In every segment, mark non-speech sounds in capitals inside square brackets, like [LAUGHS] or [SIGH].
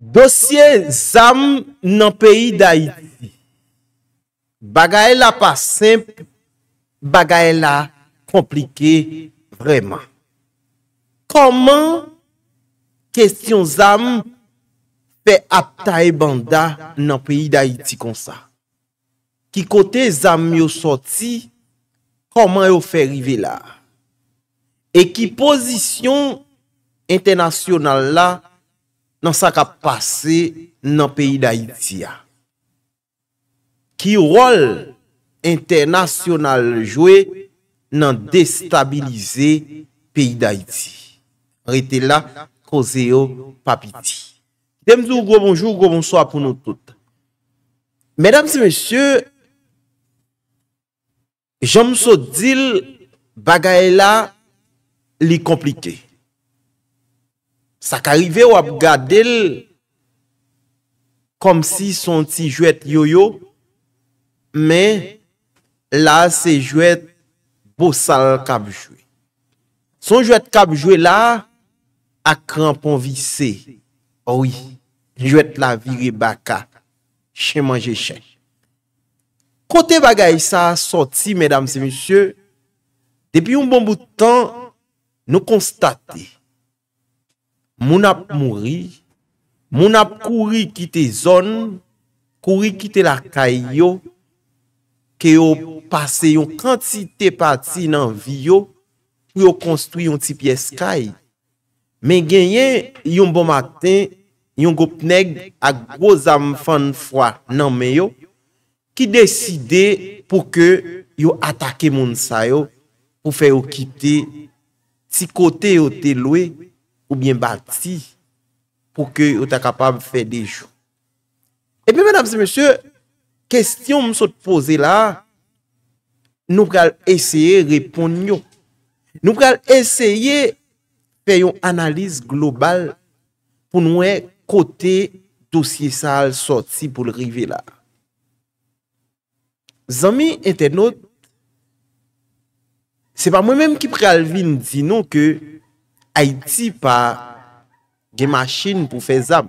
Dosye zam nan peyi da iti. Baga e la pa semp, baga e la komplike vreman. Koman kestyon zam pe apta e banda nan peyi da iti konsa? Ki kote zam yo soti, koman yo fe rive la? E ki posisyon internasyonal la, nan sa ka pase nan peyi d'Haïti ya. Ki rol internasyonal jwe nan destabilize peyi d'Haïti. Rite la, koze yo papiti. Demdou, gwo bonjou, gwo bonso apounou tout. Medams, mesyou, jom so dil bagay la li komplike. Sa ka rive wap gade l kom si son ti jwet yoyo, men la se jwet bosal kabjwe. Son jwet kabjwe la akran pon visse. Ou oh yi, jwet la vire baka, chen manje chen. Kote bagay sa soti, medam se monsye, depi yon bon boutan nou konstate, Moun ap mouri, moun ap kouri kite zon, kouri kite lakay yo, ke yo pase yon kantite pati nan vi yo, pou yo konstou yon tipye sky. Men genyen yon bon maten, yon gop neg ak gwo zam fan fwa nan me yo, ki deside pou ke yo atake moun sayo pou fe yo kite ti kote yo te loue, Ou byen bati pou ke ou ta kapab fè de joun. E pi, mèdames et mèsyè, kèstyon msou te pose la, nou pral esye repon yo. Nou pral esye fè yon analise global pou nou wè kote dosye sal sorti pou l'rive la. Zami, internet, se pa mwen mèm ki pral vin di nou ke Haiti pa gen machine pou fè zam.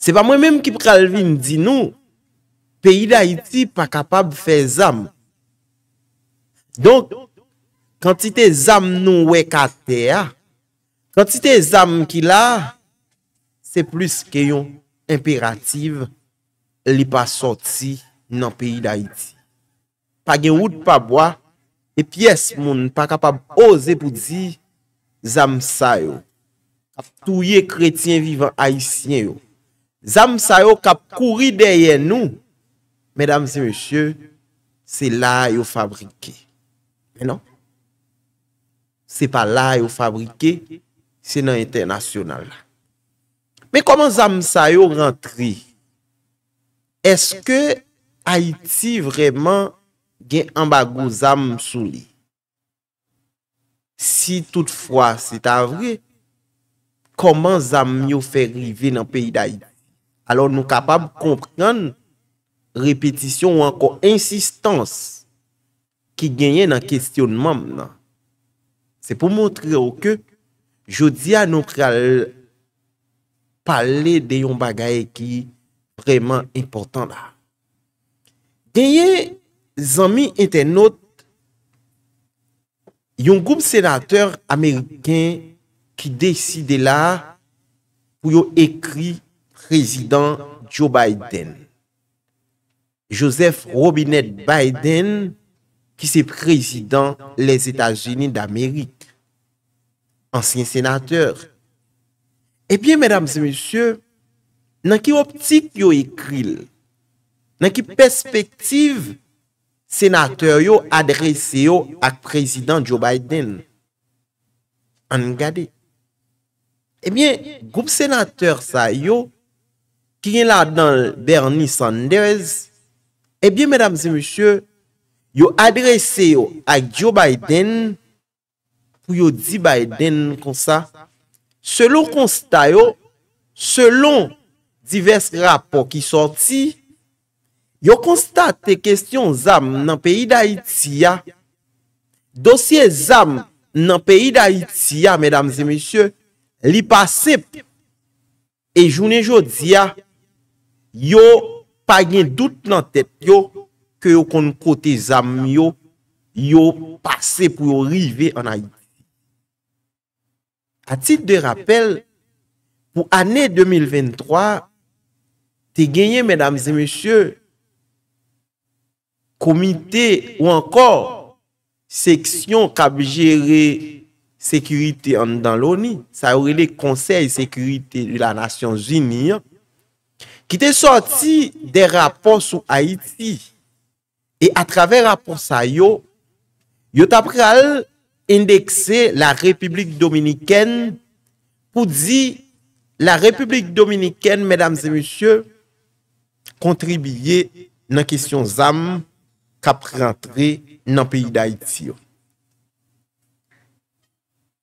Se pa mwen menm ki pou kalvi mdi nou, peyi da Haiti pa kapab fè zam. Donk, kantite zam nou wekate ya, kantite zam ki la, se plus ke yon imperative li pa soti nan peyi da Haiti. Pa gen wout pa bwa, e piyes moun pa kapab oze pou di, Zam sa yo. Af touye kretien vivan aisyen yo. Zam sa yo kap kouri deyen nou. Medam zi monsye, se la yo fabrike. E non? Se pa la yo fabrike, se nan internasyonal la. Me koman zam sa yo rentri? Eske Haiti vreman gen ambago zam souli? Si toutfwa se ta avre, koman zanm yo fe rive nan pey da yi? Alo nou kapab komprean repetisyon ou anko insistans ki genye nan kestyon mam nan. Se pou montre ou ke, jodi a nou kre al pale de yon bagaye ki preman importan da. Genye zanmi ente not Yon goup senateur Ameriken ki deside la pou yo ekri prezidant Joe Biden. Joseph Robinette Biden ki se prezidant les Etats-Unis d'Amerik. Ansyen senateur. E eh bien, mesdames et messieurs, nan ki optik yo ekril, nan ki perspektiv, senatèr yo adrese yo ak prezident Joe Biden. An ngade. Ebyen, eh goup senatèr sa yo, ki gen la dan Bernie Sanders, ebyen, eh mèdames et mèsyè, yo adrese yo ak Joe Biden, pou yo di Biden kon sa, selon konsta yo, selon divers rapports ki sorti, yo konstate kestyon zam nan peyi da iti ya, dosye zam nan peyi da iti ya, medam zemesye, li pasep, e jounen jo diya, yo pa gen dout nan tet yo, ke yo kon kote zam yo, yo pasep ou yo rive an a iti. A tit de rappel, pou ane 2023, te genye medam zemesye, komite ou ankor seksyon kab jere sekurite an dan louni, sa ourele konsey sekurite la Nasyon Zini, ki te sorti de rapor sou Haiti, e a traver rapor sa yo, yo tapral indekse la Republik Dominikèn, pou di la Republik Dominikèn, medam zemusye, kontribiye nan kisyon zam, kap rentre nan peyi d'Haïti yo.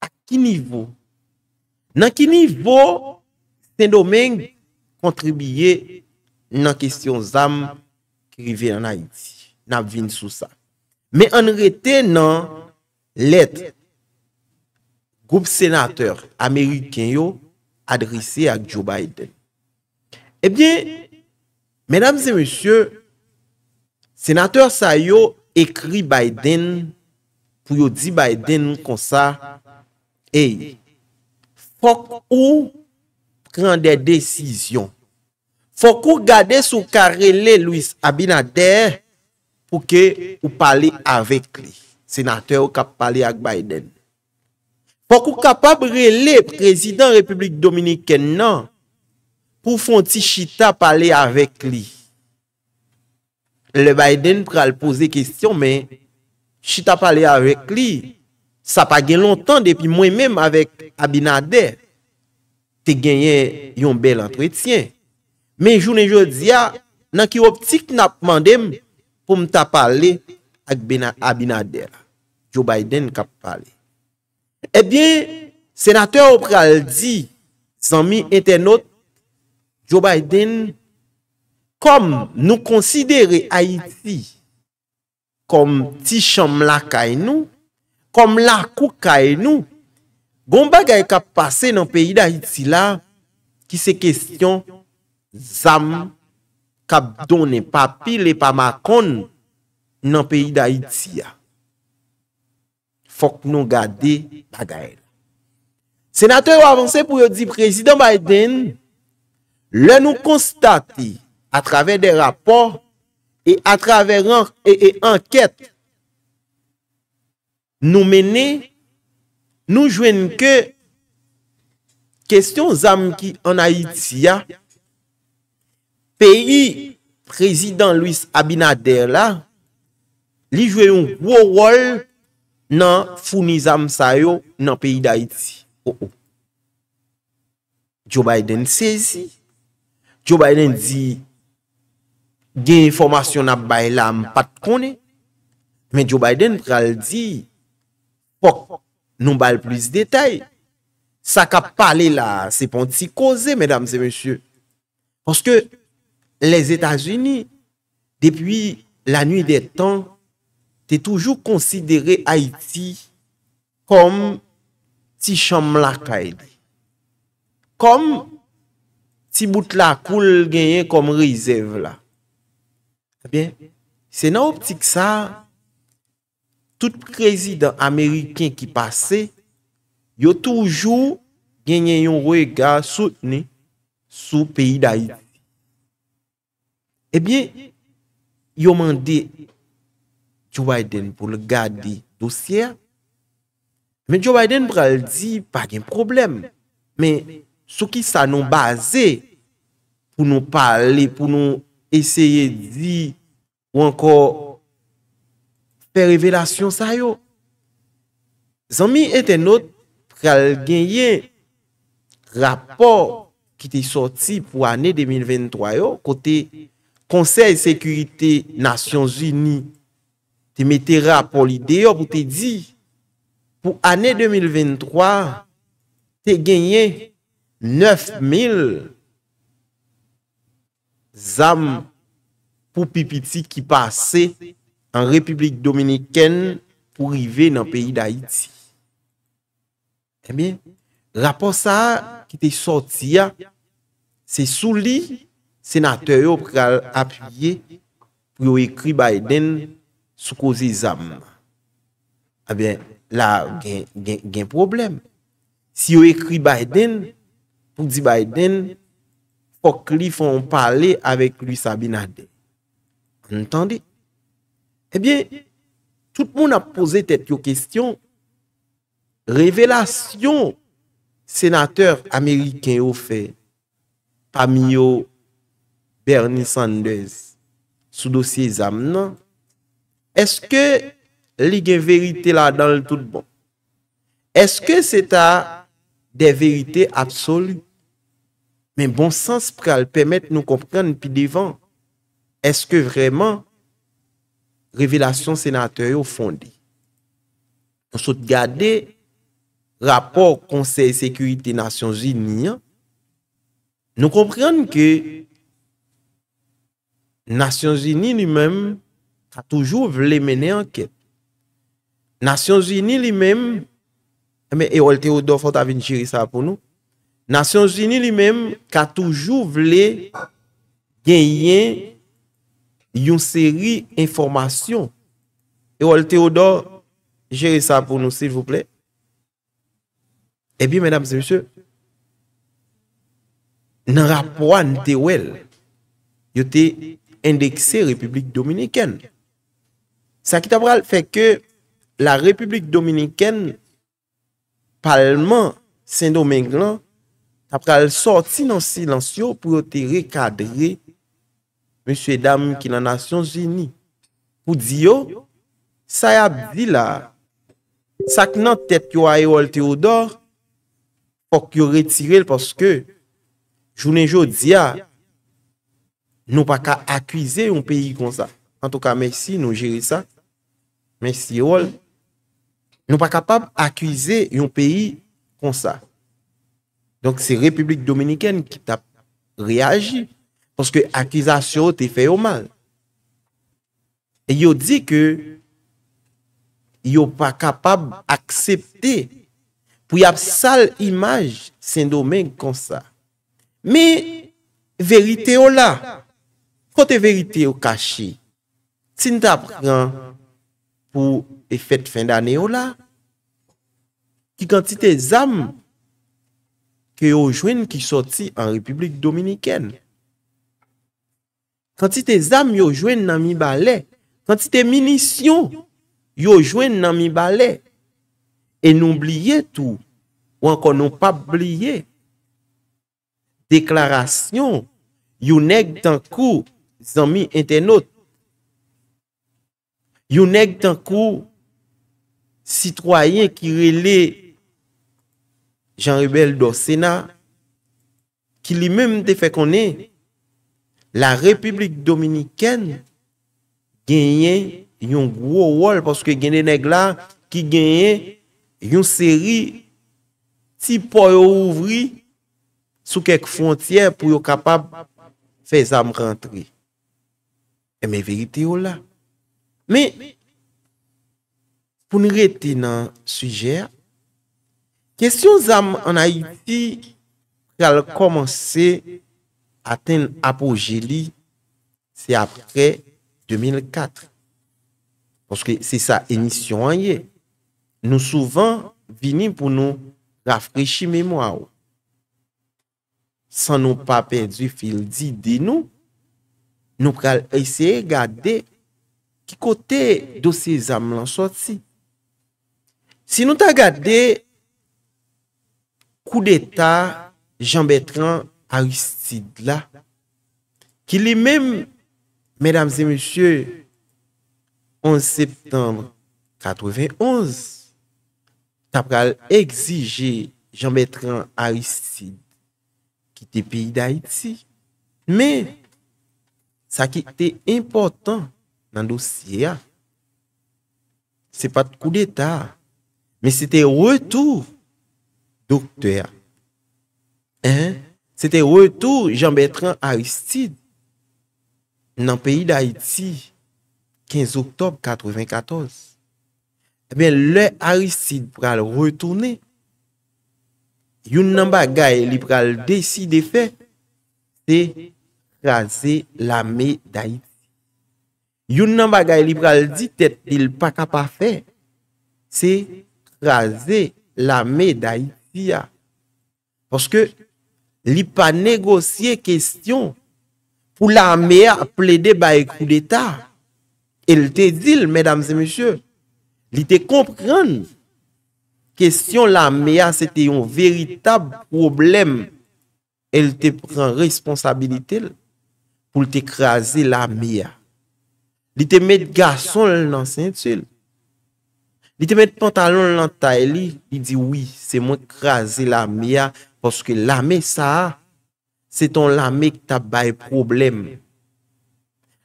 A ki nivou? Nan ki nivou, sen domen kontribiye nan kestyon zam ki rive nan Haïti, nan Vin Sousa. Me an rete nan let, goup senateur Ameriken yo, adrese ak Joe Biden. Ebyen, eh menams e monsye, Senatèr Sayo ekri Biden pou yo di Biden mkon sa, hey, fok ou pran de desisyon. Fok ou gade sou ka rele Louis Abinader pou ke ou pale avèk li. Senatèr ou ka pale ak Biden. Fok ou kapab rele prezident Republik Dominikè nan pou fonti Chita pale avèk li. Le Biden pral pose kestyon men, chita pale avèk li, sa pa gen lontan depi mwen mèm avèk Abinader, te genyen yon bel antretyen. Men jounen jòdia, nan ki optik nap mandem pou mta pale ak Abinader. Joe Biden kap pale. Ebyen, eh senatèr pral di, zanmi internet, Joe Biden... kom nou konsidere Haiti kom ti chanm la kay nou, kom la kou kay nou, gomba gaye kap pase nan peyi da Haiti la ki se kestyon zam kap done papi le pa makon nan peyi da Haiti ya. Fok nou gade paga el. Senatè wavansè pou yo di prezident Biden le nou konstate a travèr de rapor, e a travèr an, e enkèt, nou mène, nou jwen ke, kèsyon zam ki an Aïtia, peyi, prezident Louis Abinader la, li jwen yon wò wol, nan founi zam sayo, nan peyi d'Aïtia, ou ou. Joe Biden sezi, Joe Biden di, gen informasyon ap bay la m pat kone, men Joe Biden pral di, pok, nou bal plis detay, sa ka pale la, se pon ti koze, mesdames et messieurs, poske les Etats-Unis, depi la nye detan, te toujou konsidere Haiti kom ti chanm la kaide, kom ti bout la koul genye kom rizev la, Se nan optik sa, tout krezid Ameriken ki pase, yo toujou genyen yon rey ga soutne sou peyi dayi. Ebyen, eh yo mande Joe Biden pou le gade di dosye. Men Joe Biden bral di pa gen problem. Men sou ki sa nou baze pou nou pale, pou nou Eseye di ou anko fe revelasyon sa yo. Zanmi etenot pral genye rapor ki te sorti pou ane 2023 yo. Kote konsey sekurite Nasyon Zuni te mete rapor li deyo pou te di pou ane 2023 te genye 9000. zam pou pipiti ki pase an Republik Dominikèn pou rive nan peyi da Iti. Ebyen, eh rapor sa ki te sortiya, se sou li, senataryo pou apye pou yo ekri Biden sou kozi zam. Ebyen, eh la gen problem. Si yo ekri Biden, pou di Biden, pou di Biden, pok li fon pale avek li Sabinade. Entendi? Ebyen, eh tout moun ap pose tet yo kestyon, revelasyon senater Ameriken yo fe, Pamio Bernie Sanders, sou dosye zam nan, eske li gen verite la dan l tout bon? Eske seta de verite absolu? mè bon sens prè al pèmèt nou komprèn pi divan, eske vreman revelasyon sénataryo fondi. On soute gade rapport konsey sekuriti nation zini, nou komprèn ke nation zini li mèm a toujou vle mène anket. Nation zini li mèm e wèl te ou do fònt avin chiri sa pou nou, Nasyon geni li mèm ka toujou vle genyen yon seri informasyon. E wèl Teodor, jere sa pou nou, s'il vous plè. E eh bi, mèdames et messieurs, nan rapwa n'te wèl yote endekse Republik Dominikèn. Sa ki ta pral fè ke la Republik Dominikèn, palman Sendo-Menglan, apkal sorti nan silansyo pou yo te rekadre Monswe Dam ki nan Nasyon Zini. Pou di yo, sa ya di la, sak nan tep yo aye wol te odor, pok yo retirel poske, jounen jo di ya, nou pa ka akwize yon peyi kon sa. An tou ka mersi nou jere sa, mersi yo wol, nou pa kapab akwize yon peyi kon sa. Donk se Republik Dominikèn ki ta reagi poske akizasyon te fey oman. E yo di ke yo pa kapab aksepte pou yap sal imaj sen domen kon sa. Me verite o la. Kote verite o kashi. Sin ta pran pou efet fin dane o la ki kantite zanm ke yo jwen ki soti an Republik Dominiken. Santi te zam yo jwen nan mi bale, santi te minisyon, yo jwen nan mi bale, e nou blye tou, ou ankon nou pa blye. Deklarasyon, yo neg tankou, zami entenot, yo neg tankou, sitroyen ki rele Jean Ribelle d'Orsena, ki li mèm te fè konè, la Republik Dominikèn, genye yon gwo wol, paske genye neg la, ki genye yon seri, ti po yo ouvri, sou kek fontyè, pou yo kapab fè zam rentri. E eh, mè verite yo oh la. Mè, pou ni rete nan sujè, Kestyon zanm anayipi kal komanse aten apogeli se apre 2004. Poske se sa enisyon anye, nou souvan vinim pou nou lafreshi memwa ou. San nou pa pendu fil di denou, nou kal eseye gade ki kote do se zanm lan choti. Si nou ta gade kou d'Etat Jean-Bertrand Aristide la, ki li men, men damse monsye, 11 septembre 91, tapral egzije Jean-Bertrand Aristide, ki te piyi d'Haïti. Men, sa ki te important nan dosye ya, se pat kou d'Etat, men se te retouf, Doktea, c'ete retou Jean-Bertrand Aristide nan peyi d'Haïti 15 Oktobre 94. Le Aristide pral retouné. Youn nan bagay li pral desi de fè, se razé la mé d'Haïti. Youn nan bagay li pral di, tèt il pa ka pa fè, se razé la mé d'Haïti. Foske li pa negosye kestyon pou la mea ple de ba ekou d'Etat El te dil, medams e monsye, li te kompran Kestyon la mea se te yon veritab problem El te pran responsabilite pou te kreaze la mea Li te met gason nan sèntil Li te met pantalon lantay li, li di wii, se mwen krasi lami ya, poske lame sa, se ton lame k tabay problem.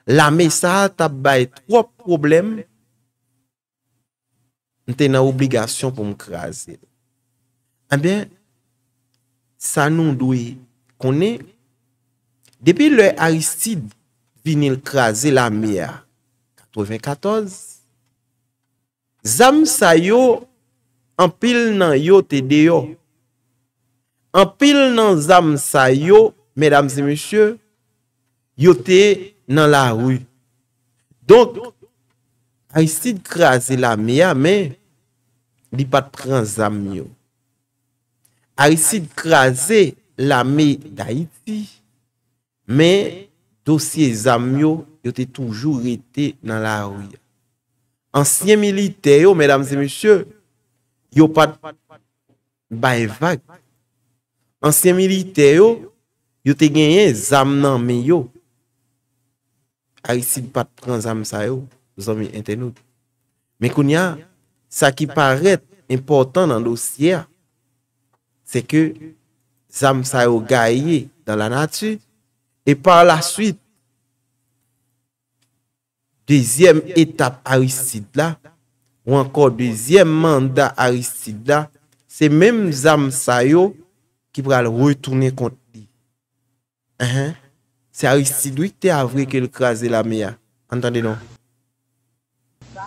Lame sa, tabay tro problem, nte na obligasyon pou m krasi. Eh Abyen, sa nou dwi konen, depi le Aristide vinil krasi lami ya, 94, Zam sa yo, anpil nan yo te deyo. Anpil nan zam sa yo, medamze monsye, yo te nan la wuy. Donk, a yisi de krasi la me ya, men, di patran zam yo. A yisi de krasi la me da yifi, men, dosye zam yo, yo te toujou rete nan la wuy ya. Ancien militaire, mesdames et messieurs, yo a pas de vague. militaire, yo, yo te gagné des nan dans mais yo. Haïti pas prend âmes ça yo, zami internautes. Mais kounya, ça qui paraît important dans le dossier, c'est que zam ça yo gagné dans la nature et par la suite Dezyem etap Aristide la, ou ankor dezyem mandat Aristide la, se menm zamsayo ki pral retourne konti. Se Aristide li te avre ke l krasi la miya. Antande nou?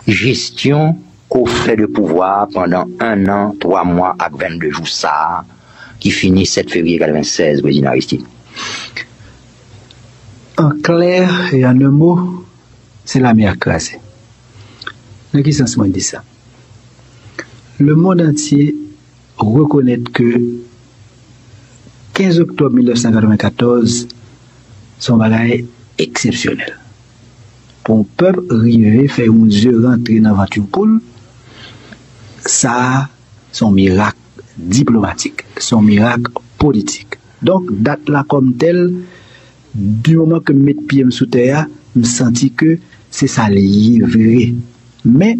Gestion koufè de pouvoi pandan an an, 3 mwa ak 22 jou sa, ki fini 7 fevriye 96, gwezina Aristide. An kler, e an e mou, sè la mi akrasè. Nè ki sens moun di sa? Le moun antye rekonèt ke 15 oktob 1994 son balay eksepsyonel. Pon pep rive fè ou moun zye rentre nan 21 poule, sa son mirak diplomatik, son mirak politik. Donk dat la kom tel, du mounman ke mèd piye m sou teya, m senti ke Se sa li yi vire. Men,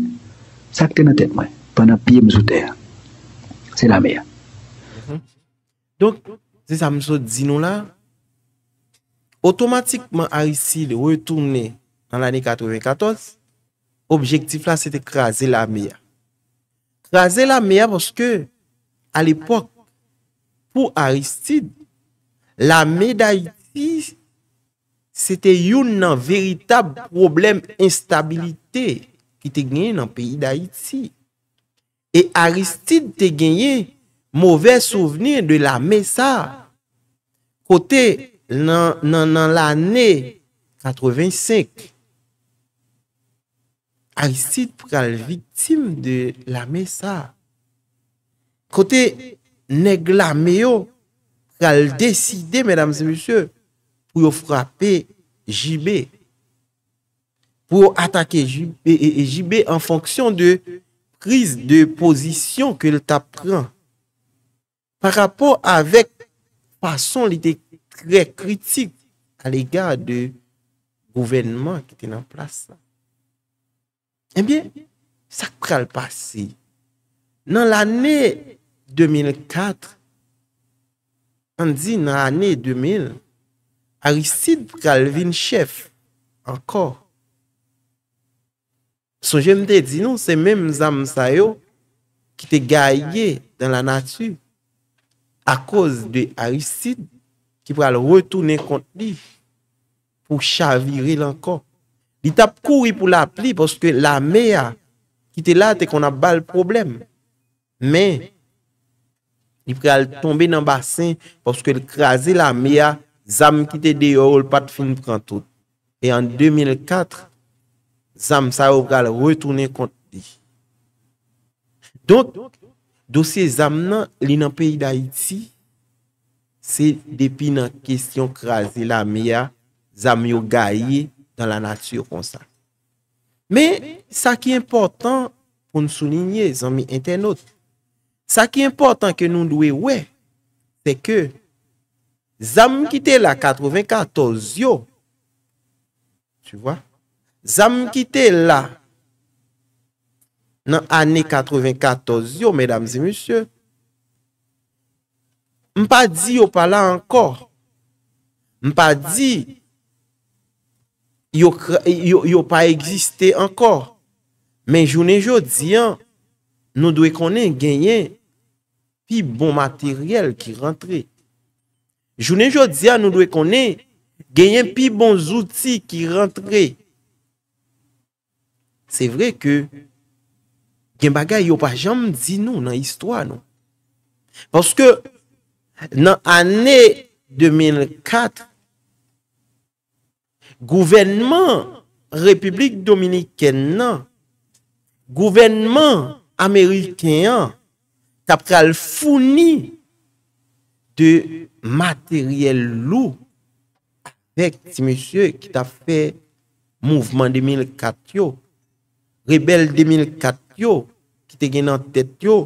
sakte nan ten mwen. Pwena piye mzou ter. Se la mea. Donk, se sa mzou di nou la, otomatikman Aristide retourne nan lani 94, objektif la se te kraze la mea. Kraze la mea poske, al epok, pou Aristide, la meday ti, Sete yon nan veritab problem instabilite ki te genye nan peyi da iti. E Aristide te genye mouve souvenir de la Mesa. Kote nan l'ane 85, Aristide pou kal vitim de la Mesa. Kote neg la meyo, kal deside, mèdames et messieurs, pou yo frapè Jibè, pou yo atakè Jibè e, e, e en fonksyon de kriz de pozisyon ke l'ta pran, pa rapò avèk pason l'ite kre kritik a l'ega de mouvenman ki ten an plasa. Ebyen, eh sak pral pasi. Nan l'anè 2004, an di nan anè 2000, Aristide pral vin chèf ankor. Son jèm te di nou, se mèm zan msa yo ki te gaye dan la natu a koz de Aristide ki pral retounen kont li pou chaviril ankor. Li tap kouri pou la pli poske la mea ki te late kon ap bal problem. Men, li pral tombe nan basen poske l krasi la mea zanm ki te deyo ou l pat fin prantot. E an 2004, zanm sa ou gal retounen konti. Don, dosye zanm nan, li nan peyi da iti, se depi nan kestyon krasi la miya, zanm yo gaye dan la natyur konsan. Me, sa ki important, kon souline zanmi entenot, sa ki important ke nou dwe we, se ke, Zan mkite la 94 yo? Tu wwa? Zan mkite la nan ane 94 yo, medamzi monsye? Mpa di yo pa la ankor. Mpa di yo pa egiste ankor. Men jounen joun diyan, nou dwe konen genyen pi bon materyel ki rentre. Jounen jodia nou dwe konen genyen pi bon zouti ki rentre. Se vre ke gen bagay yo pa jam zinou nan histwa nou. Panske nan ane 2004, gouvenman Republik Dominikennan, gouvenman Amerikenan, tapral founi, de materyel loup, pek si monsye ki ta fe mouvman 2004 yo, rebel 2004 yo, ki te genan tet yo,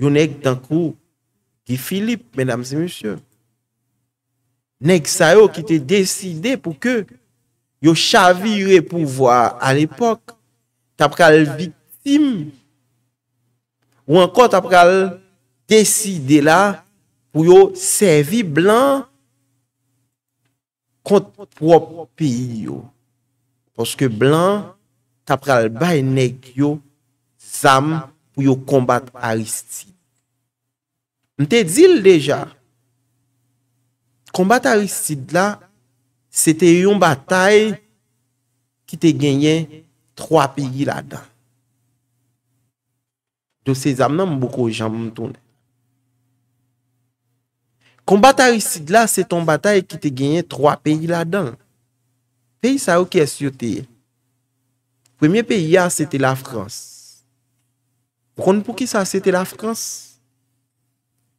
yo nek tankou ki Filip, menam si monsye, nek sa yo ki te deside pou ke yo chavire pou vwa al epok, ta pral viktim, ou ankon ta pral deside la, pou yo sevi blan kont pou wop pi yo. Poske blan tapral bay nek yo zan pou yo kombat Aristide. Mte dil deja, kombat Aristide la, se te yon batay ki te genyen 3 pi la dan. Do se zan nan mboko jan mtonen. Konbata Aristide ah, la, se ton batae ki te genye 3 peyi la dan. Peyi sa ou ki esyote. Premier peyi ya, se te la Frans. Konpou ki sa, se te la Frans.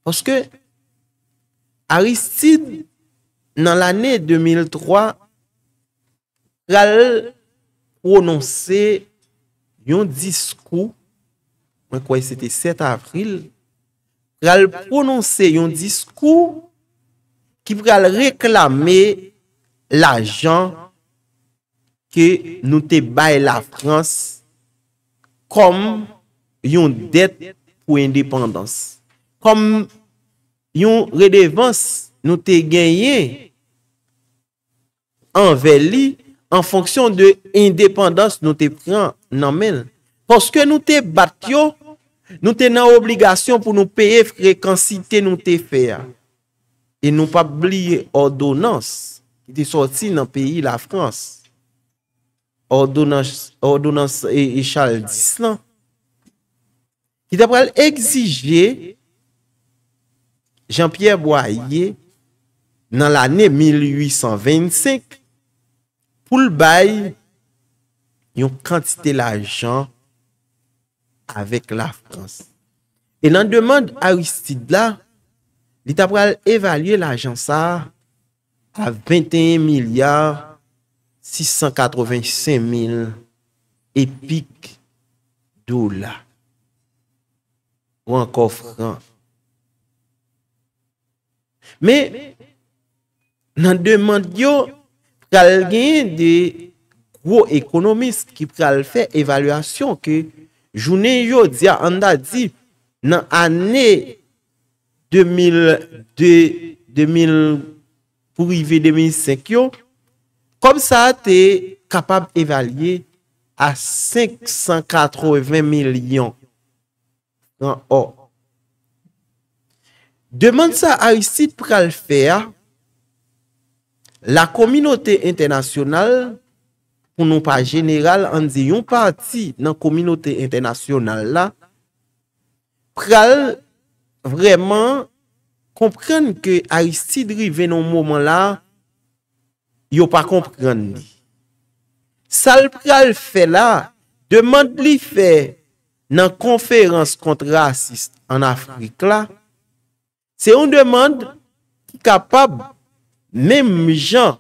Poske Aristide nan l ane 2003, pral prononse yon diskou, mwen kwey se te 7 avril, pral prononse yon diskou ki pral reklame la jan ke nou te baye la frans kom yon det pou independans. Kom yon redevans nou te genye an veli an fonksyon de independans nou te pran nan men. Poske nou te batyo Nou te nan obligasyon pou nou peye frekansite nou te feya. E nou pa bli ordonans. Ti soti nan peyi la Frans. Ordonans Echaldis lan. Ki da pral egzije. Jean-Pierre Boyer. Nan l ane 1825. Poul bay. Yon kantite la jan. avèk la Frans. E nan demande a wistid la, l'Etat pral evalye la jansa a 21 milyard 685 mil epik do la. Ou anko fran. Me, nan demande yo, kal gen de kwo ekonomist ki pral fè evalwasyon ke Jounen yo diya an da di nan ane 2000, 2000, pou yive 2005 yo, kom sa te kapab evalye a 580 milyon. Deman sa a yisi pou kal fè a, la kominote internasyonal, pou nou pa general anzi yon pati nan kominote internasyonal la, pral vreman komprende ke Aristide rive nan mouman la, yon pa komprende ni. Sal pral fe la, demande li fe nan konferans kontra asist an Afrik la, se yon demande ki kapab nem mi jan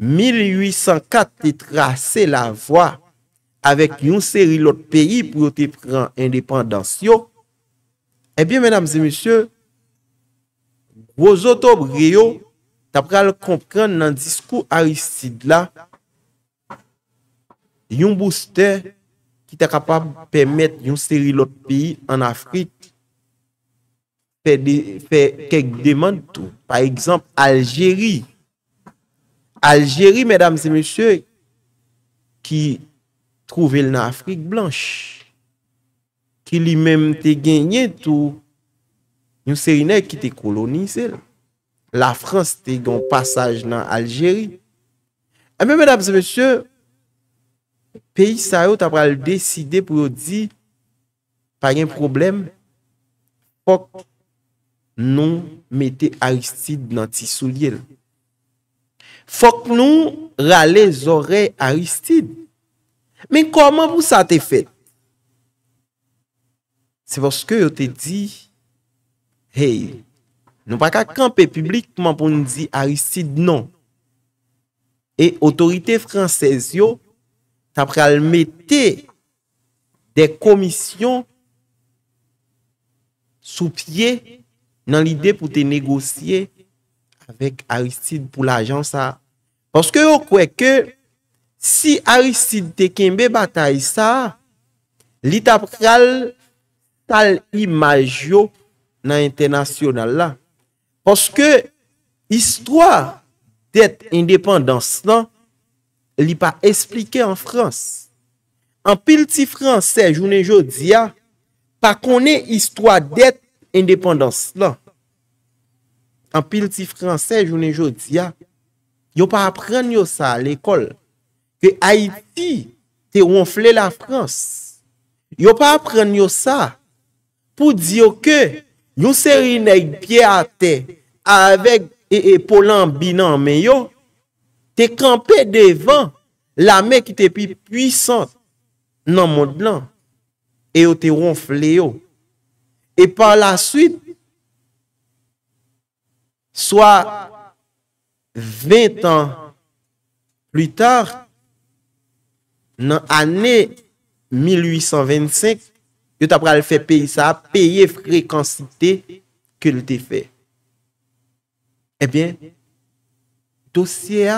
1804 te trase la vwa avèk yon seri lot peyi pou yo te pran indépendans yo, ebyen, mèdames et mèsyè, wò zotob reyo, ta pral kompran nan diskou arisid la, yon booster ki ta kapab pèmèt yon seri lot peyi an Afrik, fè kèk deman tou. Par exemple, Algérie Algérie, mèdames et mèsyè, ki trouvel nan Afrique blanche, ki li mèm te genyè tou yon serinek ki te kolonise. La France te gen yon passage nan Algérie. Amè eh mèdames et mèsyè, peyi sa yot apra lè deside pou yo di pa gen problem pok nou mète aristide nan tisou liye lè. Fok nou rale zore Aristide. Men koman pou sa te fet? Se foske yo te di, hey, nou pa kakanpe publik pouman pou ni di Aristide, non. E otorite fransez yo, sa pre al mette de komisyon sou pye nan lide pou te negosye Avèk Aristide pou la jan sa Poske yo kweke Si Aristide te kenbe batay sa Li tapral tal imajyo nan internasyonan la Poske istwa det indépendans lan Li pa esplike an Frans An pil ti Fransè jounen jò diya Pa konen istwa det indépendans lan an pil ti fransej ou ne jo diya, yo pa apren yo sa l'ekol, ke Haiti te ronfle la Frans, yo pa apren yo sa, pou diyo ke, yo seri nek pye ate, avek e polan binan meyo, te kampe devan, la mek ki te pi pwisant, nan moun blan, e yo te ronfle yo, e pa la suite, Soa, 20 an plus tard, nan ane 1825, yo tap pral fè peyi sa, peye frekansite ke li te fè. Ebyen, eh dosye a,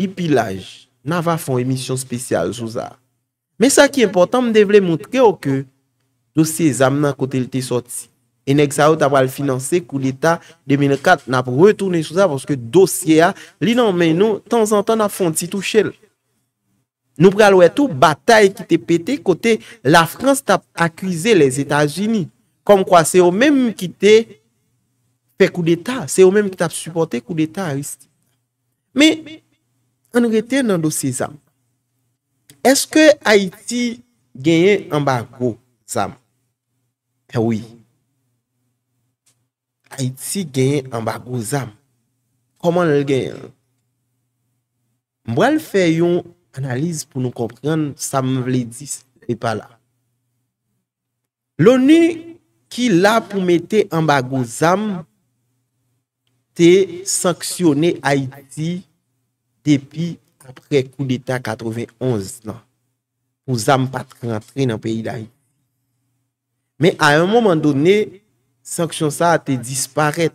ipilaj, nan va fon emisyon spesyal jouza. Men sa ki important, m devle moutre yo ke dosye zam nan kote li te soti. E nek sa yo tabal finanse kou d'Etat 2004, nap retourne sou sa, pwoske dosye a, li nan men nou, tan zan tan nap fonti tou chel. Nou pral wè tou batay ki te pete, kote la Frans tab akwize les Etats-Unis. Kom kwa, se yo menm ki te pe kou d'Etat, se yo menm ki tab supporte kou d'Etat a risti. Me, an rete nan dosye zan. Eske Haiti genye ambago zan? E eh wè. Haïti genye an bagou zam. Koman l genye an? Mbwè l fè yon analize pou nou kompren, sa mwen lè dis, lè pa la. Lè ni ki la pou mette an bagou zam, te saksyonè Haïti depi apre kou d'état 91 nan. Ou zam patre rentre nan peyi da yon. Mè a yon mouman donè, Sanksyon sa a te disparet.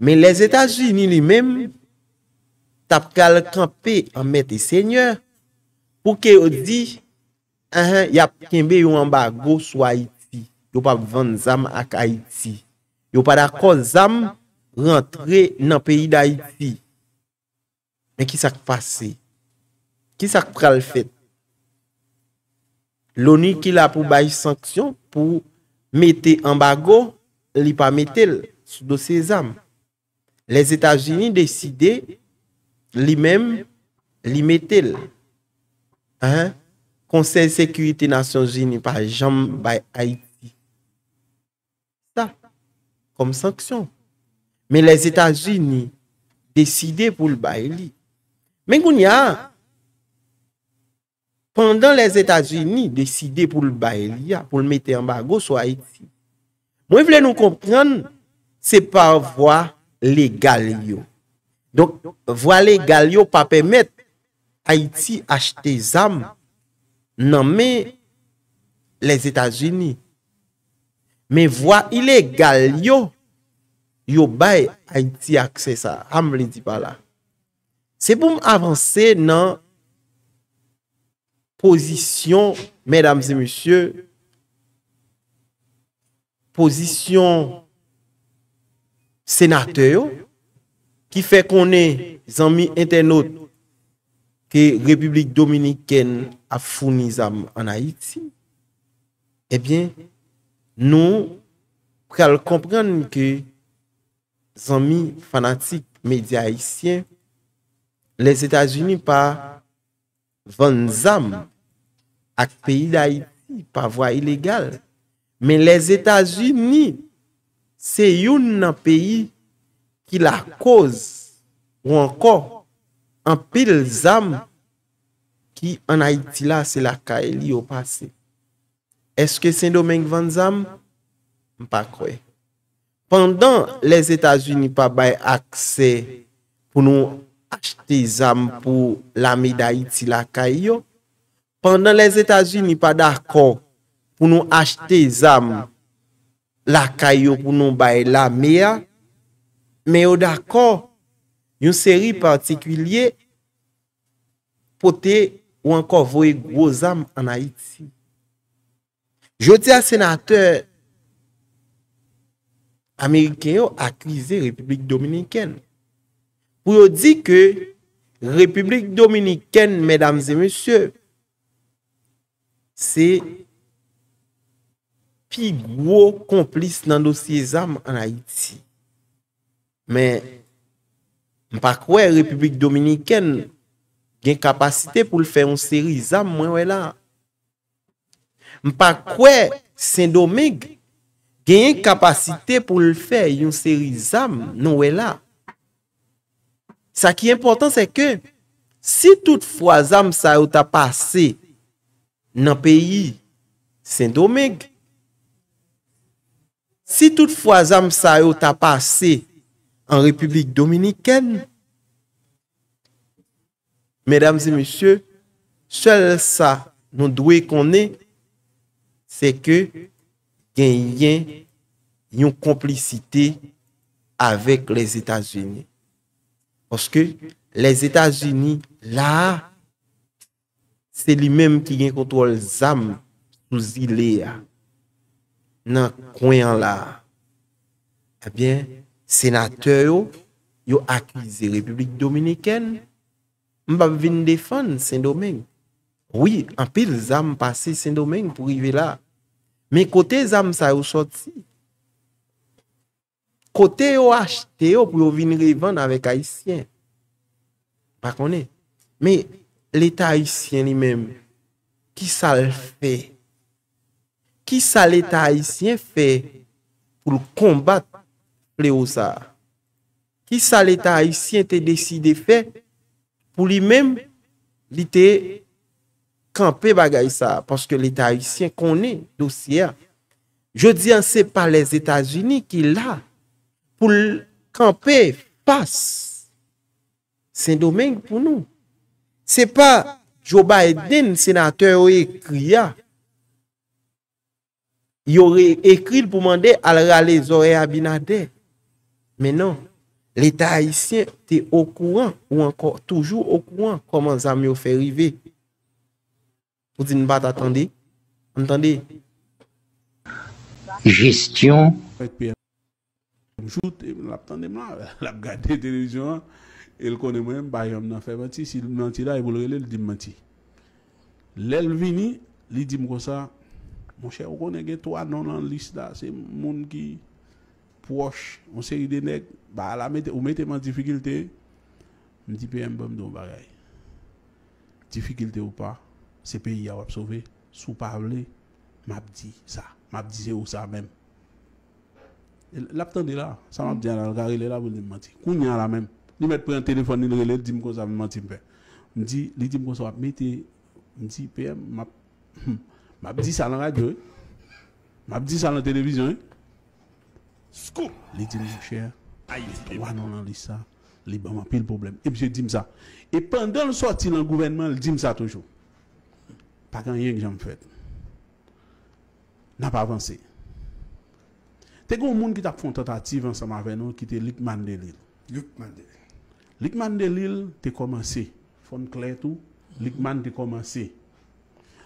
Men le zetaj li li menm, tap kal kampi an met te sènyer, pou ke ou di, yap kèmbe yo an bago sou Haiti. Yo pa vende zam ak Haiti. Yo pa da kon zam rentre nan peyi d'Haiti. Men ki sak pase? Ki sak pral fèt? Lo ni ki la pou bayi sanksyon pou Mete an bago li pa metel sou do sezam. Les Etats-Unis deside li mem li metel. Konseil Sécurité Nation Génie pa jam bay Haïti. Sa, kom sanksyon. Men les Etats-Unis deside pou l'bay li. Men goun ya a. Pendan les Etats-Unis, deside pou l'bae liya, pou l'mete yon bago sou Haïti, mwen vle nou kompran, se pa vwa le gal yo. Donk, vwa le gal yo pa pemet Haïti achte zam, nanme les Etats-Unis. Men vwa ilè gal yo, yo bay Haïti aksesa. Ham ah, li di pa la. Se pou m avanse nan position, mesdames et messieurs, position sénateur qui fait qu'on est amis internautes que la République dominicaine a fourni en Haïti, eh bien, nous qu'elles comprendre que amis fanatiques médias haïtiens, les États-Unis pas 20 âmes ak peyi d'Haïti, pa vwa ilégal. Men les Etats-Unis, se youn nan peyi ki la koz, ou anko, an pil zam, ki an Haïti la se la kaeli yo pase. Eske Saint-Domingue vande zam? Mpa kwe. Pendan les Etats-Unis pa bay akse pou nou akjte zam pou lami d'Haïti la kaeyo, Pendan les Etats-Unis, ni pa d'akon pou nou achete zam la kayo pou nou baye la mea, me yo d'akon yon seri partikulye pote ou ankon voye gwo zam an Haiti. Jotia senateur Amerikeyo akrize Republik Dominiken, pou yo di ke Republik Dominiken, medamze monsye, Se pi wou komplis nan dosye zam an Haiti. Men, m pa kwe Republik Dominikèn gen kapasite pou l fè yon seri zam mwen wè la. M pa kwe Sendo Meg gen kapasite pou l fè yon seri zam mwen wè la. Sa ki important se ke, si tout fwa zam sa ou ta pase... nan peyi Saint-Domingue. Si tout fwa zanm sa yo ta pase an Republik Dominikèn, medam zi monsye, sel sa nou dwe konen, se ke genyen yon komplicite avek les Etats-Unis. Poske les Etats-Unis la a Se li menm ki gen kontrol zam sou zile ya. Nan kwen la. Abyen, senatè yo, yo akize Republik Dominiken. Mbap vin defan Saint-Domingue. Oui, anpe zam pase Saint-Domingue pou rive la. Men kote zam sa yo choti. Kote yo achete yo pou yo vin revan avèk Haitien. Bakone. Men, l'Etat Haitien li mèm, ki sa l'fè? Ki sa l'Etat Haitien fè pou l'kombat ple ou sa? Ki sa l'Etat Haitien te dèside fè pou li mèm li te kampe bagay sa? Paske l'Etat Haitien konè dosye a. Je di an se pa les Etats-Unis ki la pou l'kampè fè pas sen domèng pou nou. Se pa Joe Biden senateur e kriya, yo re ekri pou mande al rale zore abinade. Menon, l'Etat Haitien te okouran ou ankor toujou okouran koman zanm yo fe rive. Pou zin bat atande? Antande? Gestion Joute, l'ap tande mla, [LAUGHS] l'ap gade televizyonan. El konen mwen, bayan mnen fe bati. Si mwen bati la, e boulre le, li dim bati. Lel vini, li dim kosa, mwen chè, ou konen gen, to anon an lis la, se moun ki, pwosh, mwen se yi denek, ou meten mwen difikilte, mwen dipe mbem don bagay. Difikilte ou pa, se peyi a wap sove, sou pavle, mabdi sa, mabdi ze ou sa men. Laptan de la, sa mabdi anan, gari le la, kou nyan la men, Ni met pou yon telefon, ni lè lè, dim ko sa mè man tim pè. Mè di, li dim ko sa wap, mè ti, mè di, pè, mè ap di sa lan radyo, mè ap di sa lan televizyon, mè di sa lan televizyon, li di li jok chè, li do anon nan lisa, li ban man pil problem, e mse dim sa. E pandan sou ati lan gouvenman, li dim sa toujou. Pak an yon jom fèt. N ap avansè. Te goun moun ki tak fontot ati, vansan ma venon, ki te likman de lè. Likman de lè. Likman de Lille, t'es commencé. clair tout, Likman t'es commencé.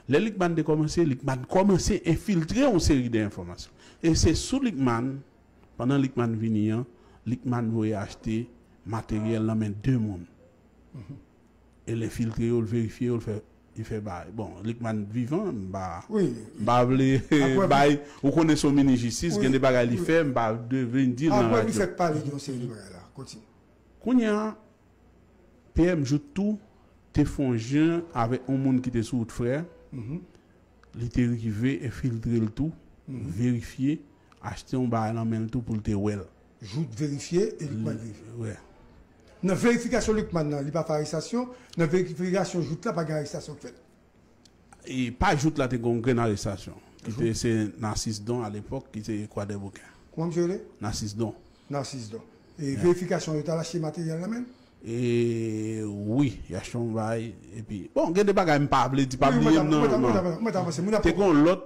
Les Likman de commencé, Likman commencé à infiltrer une série d'informations. Et c'est sous Likman, pendant Likman venir, hein, Likman voulait acheter matériel dans deux mondes. Mm-hmm. Et les filtrer, le vérifier, le fait il fait bah, bon Likman vivant bah oui bah blé bah on [LAUGHS] connaît son ministre justice qui des bagages il fait bah devine dire après il fait pas les gens c'est là continue Kounya, PM Joutou te fon avec avè un moun ki te sou frère, frè, mm -hmm. li te rive e filtre l tout, mm -hmm. verifiye, achete un ba nan men l tou pou l te well. Jout verifiye, e likman verifiye. Wè. Nan verifikasyon likman nan, li pa fa arrestasyon, nan verifikasyon jout la pa gen arrestasyon kwen. E pa jout la te kon gen arrestasyon. Ki te Narcisse Don à l'époque qui te quoi de bouken. Kwa mjè le? Narcisse Don. Narcisse Don. E yeah. verifikasyon yon ta lache materyal la men? E, oui, yachon vay, epi... Bon, gen de baga yon pable, di pable yon nan. Mwen avanse, mwen avanse, mwen avanse. Tekon lot,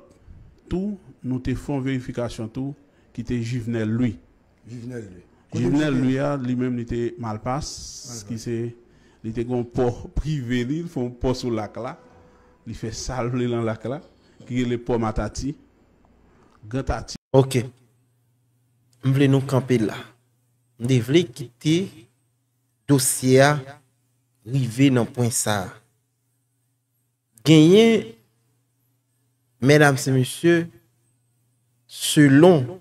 tou, nou te fon veyifikasyon tou, ki te jivnel luy. Jivnel luy. Jivnel luy a, li menm li te malpas, ki se, li te kon po priveli, li fon po sou lak la, li fe sal li lan lak la, ki li le po matati, gantati. Ok, mwen vle nou kampi la. Mwen de vle ki ti... dosye a rive nan poinsa. Genye, medam se monsye, selon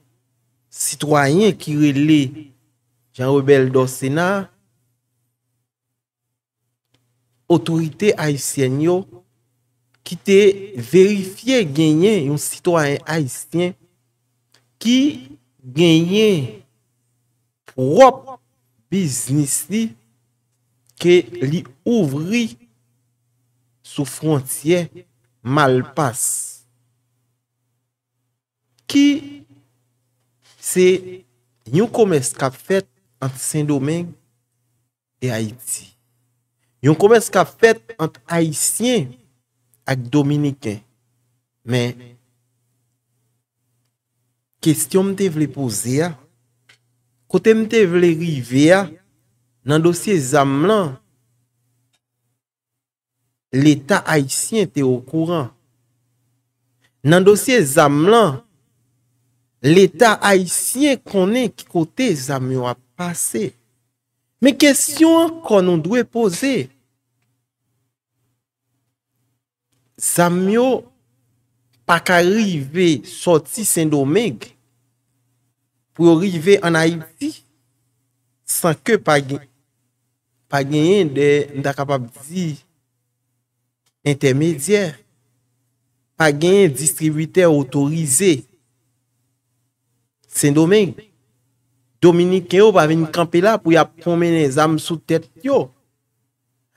sitwayen ki rele jan rebel do sena, otorite aisyen yo ki te verifye genye yon sitwayen aisyen ki genye wop Biznis li ke li ouvri sou frontye malpas. Ki se yon kome skap fet ant Saint-Domingue e Haiti. Yon kome skap fet ant Haitien ak Dominikien. Men, kestyon m devle pose a. Kote mte vle rive ya, nan dosye zam lan, l'Etat Haitien te okouran. Nan dosye zam lan, l'Etat Haitien konen ki kote zam yo ap pase. Me kesyon konon dwe pose, se zame yo pa ka rive soti sen do meg, pou yon rive an a yi bi, san ke pa genyen de nda kapab di intermedyer, pa genyen distributer otorize. Sen domen, dominik yo pa veni kampe la pou yon promen en zam sou tet yo.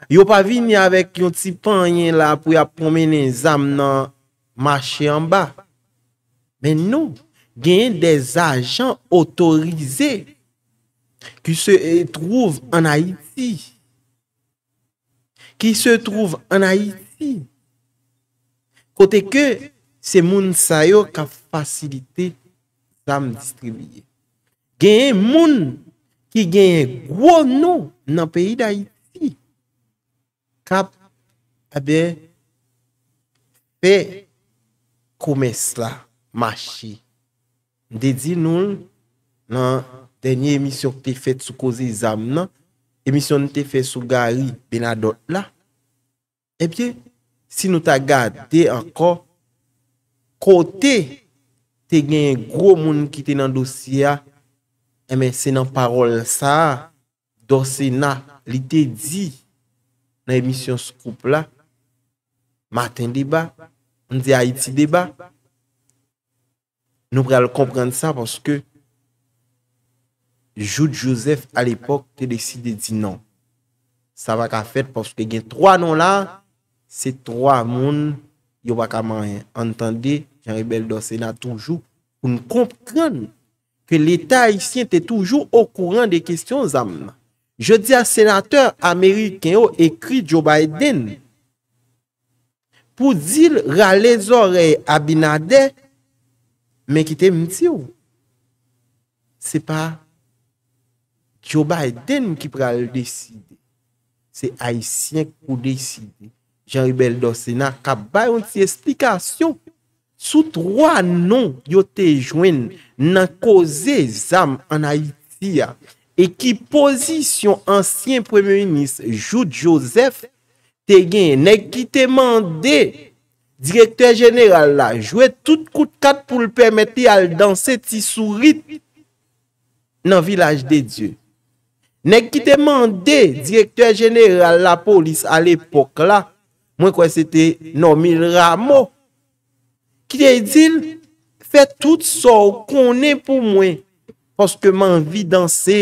Yo pa veni avek yon ti pan yen la pou yon promen en zam nan mache an ba. Men nou, gen des ajan otorize ki se trouv an Aiti. Ki se trouv an Aiti. Kote ke, se moun sayo ka fasilite zam distribye. Gen moun ki gen gwo nou nan peyi da Aiti. Kap, a be, pe, koumes la, mashi. Nde di nou, nan tenye emisyon ki te fet sou kozi zam nan, emisyon ki te fet sou gari benadot la, epye, si nou ta gade, de anko, kote, te genye gro moun ki te nan dosya, emese nan parol sa, dosye nan li te di nan emisyon sou koup la, maten deba, mde Haiti deba, Nou pre al komprende sa pwoske joute Joseph al epok te deside di nan. Sa va ka fet pwoske gen 3 nan la, se 3 moun yo baka man entande jan rebel do senat toujou pou nou komprende ke l'Etat Haitien te toujou au kourant de kestyon zan. Je di a senateur Ameriken yo ekri Joe Biden pou dil ralez ore Abinadek Men ki te mtio, se pa kyo bay e den m ki pre al deside, se Haitien kou deside. Jan Ribelle Dossé nan ka bay yon ti esplikasyon, sou 3 non yo te jwen nan koze zam an Haitien, e ki posisyon ansyen premier ministre Jude Joseph, te gen yon ek ki te mande, Direktyen jeneral la jwe tout kout kat pou l permette al danse ti sourit nan Vilaj de Diyo. Nek ki te mande, direktyen jeneral la polis al epok la, mwen kwen se te nomil ramo, ki te yedil, fe tout sou konen pou mwen, poske man vi danse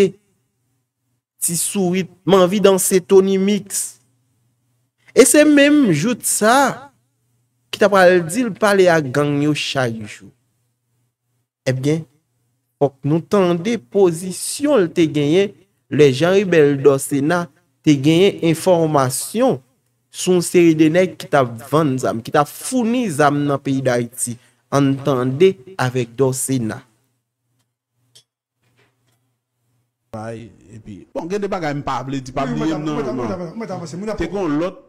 ti sourit, man vi danse Tony Mix. E se men joute sa, ki ta pral di l pale a ganyo chayjou. Ep eh gen, pok nou tende pozisyon l te genye, le jan rebel do Sena, te genye informasyon, sou seri dene ki ta vand zam, ki ta founi zam nan peyi da iti, an tende avèk do Sena. Bon, non, non. Tekon lot,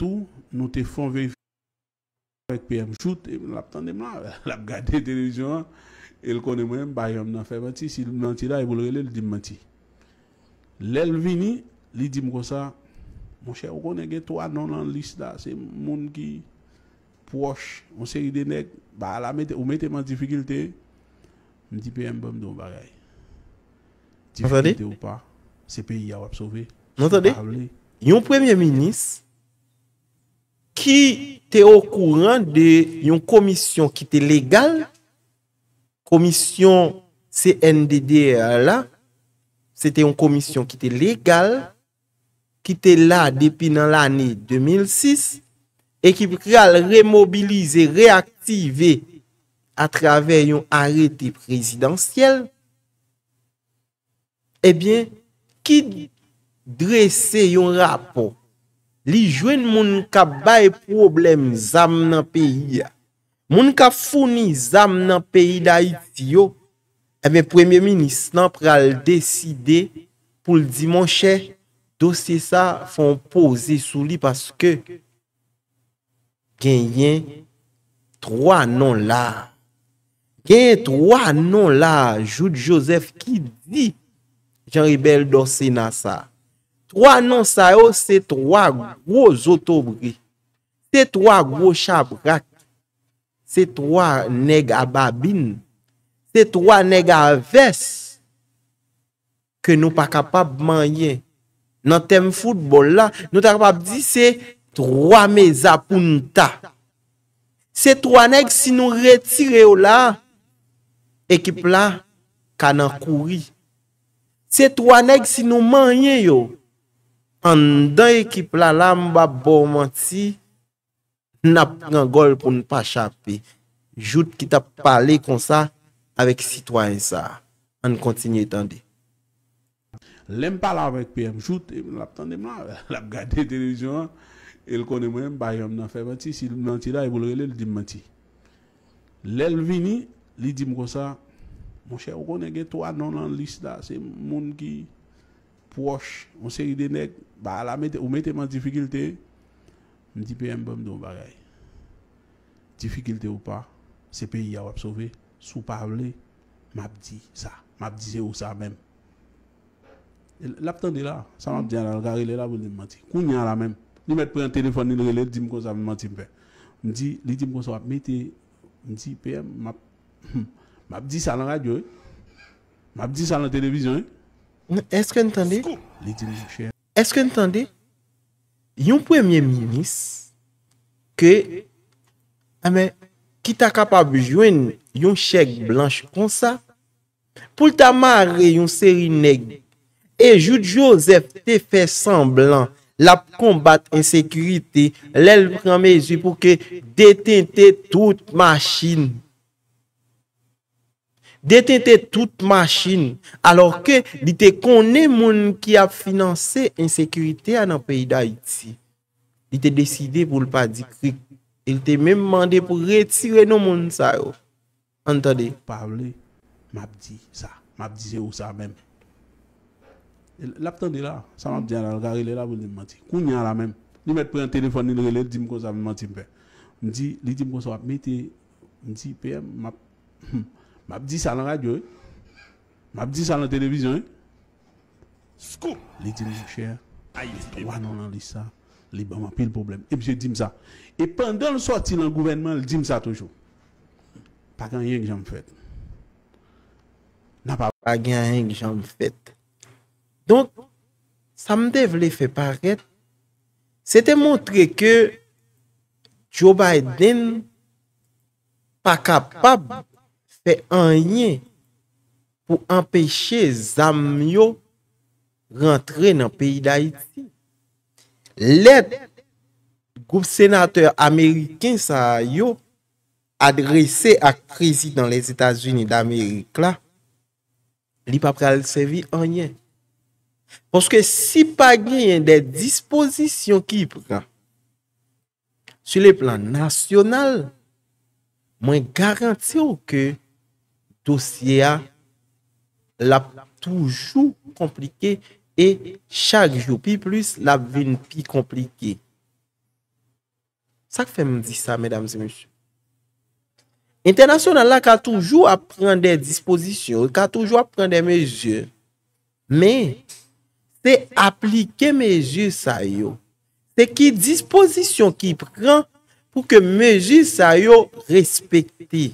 tou nou te fon vey, Fek PM choute, l ap tande m [LAUGHS] la, l ap gade televizyon an, el konen mwen m bayan m nan febati, si l m nanti la e boulrele l dimmati. L el vini, li dimm kosa, mwen chè ou konen gen to anon an lis da, se moun ki pwosh, mwen se yi denek, ba la ou mette m an difikilte, m di PM bèm do bagay. Difikilte ou pa, se peyi a wap sove. Non tade, yon premye minis... ki te ou kouran de yon komisyon ki te legal, komisyon CNDDR la, se te yon komisyon ki te legal, ki te la depi nan l'anè 2006, e ki pral remobilize, reaktive, a travè yon arete prezidansyel, e eh bien, ki dresse yon rapo, Li jwen moun ka bay problem zam nan peyi ya. Moun ka founi zam nan peyi da iti yo. Emen premye ministan pral deside pou l di manche dosye sa fon pose sou li. Paske genyen tro anon la. Genyen tro anon la jout Josef ki di jan rebel dosye na sa. Tro oh, anons a yo, se tro a gwo zotobri. Se tro a gwo chabrak. Se tro a neg a babin. Se tro a neg a ves. Ke nou pa kapap manye. Non tem futbol la, nou ta kapap di se tro a me zapunta. Se tro a neg si nou retire yo la, ekip la kanan kouri. Se tro a neg si nou manye yo. an do ekip la lam ba bo manti, nap nan gol pou nou pa chapi. Jout ki tap pale kon sa, avek sitwany sa, an kontinye tande. Lem pale avek pe, jout, e, lap tande mla, [LAUGHS] lap gade televizyon, el konen mwen bayan nan fe banti, si nan ti la, e boloye le, li dim manti. Lel vini, li dim kon sa, mwen che, ou konen gen, to anon lan lis da, se moun ki, pwosh, mwen se yi denek, Ba la, ou mette man difikilte, mdi PM bom do bagay. Difikilte ou pa, se peyi a wap sove, sou pavle, mabdi sa, mabdi se ou sa men. La ptande la, sa mabdi an al garele la, kou nyan la men. Ni mette pre an telefon, ni rele, di mko sa mwen menti mpe. Mdi, li di mko sa wap, mette, mdi PM, mabdi sa nan radyo, mabdi sa nan televizyon. Eske ntande? Li di li jikche. Eske ntande, yon premye minis ke, ame, ah, ki ta kapab jwen yon chek blanche kon sa, pou ta mare yon seri neg, e jout josef te fe semblan la p kombat en sekurite lel pramezi pou ke detente tout machin. detente tout machin, alor ke li te kone moun ki ap finanse en sekurite an ap peyi da iti. Li te deside pou l pa dikrik. Li te men mande pou retire nou moun sa yo. Antade. Pabli, map di sa. Map di se ou sa men. Lak tan de la, sa map di an al gari le la vounen mati. Kou nyan la men. Li met pre yon telefon li le le dim ko sa vounen mati mwen. Li dim ko sa wap meti, ni si pè map... Hmm, Mabdi sa la radyo e? Mabdi sa la televizyon e? Skou! Li di li chè? Ay, li to anon nan li sa? Li ban man pi l problem. E pje di msa. E pandan l soti lan gouvernement, li di msa toujou. Pagan yeng jom fèt. Na pagan yeng jom fèt. Donk, sa mde vle fè paret, se te montre ke Joe Biden pa kapab pe anyen pou empèche zam yo rentre nan peyi d'Haïti. Let, group sénateur amériken sa yo, adresè ak krizit nan les Etats-Unis d'Amérique la, li pa pral sevi anyen. Ponske si pa genyen de disposisyon ki yi pran, se le plan nasyonal, mwen garanti yo ke, dosye a l ap toujou komplike e chak jou pi plis l ap vin pi komplike. Sa k fèm di sa, mèdames et mèdames? Internasyonan la ka toujou ap pren de disposisyon, ka toujou ap pren de mèjè, mè, se aplike mèjè sa yo. Se ki disposisyon ki pren pou ke mèjè sa yo respetè.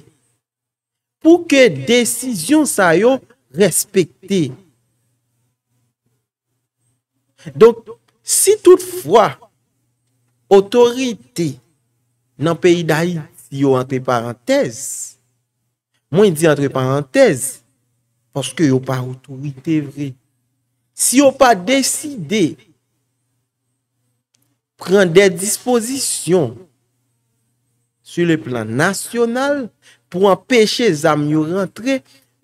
pou ke desisyon sa yo respekte. Donk, si toutfwa otorite nan peyi da yi si yo antre parantez, mwen di antre parantez, poske yo pa otorite vre. Si yo pa deside pren de disponisyon sou le plan nasyonal, pou an peche zam yo rentre,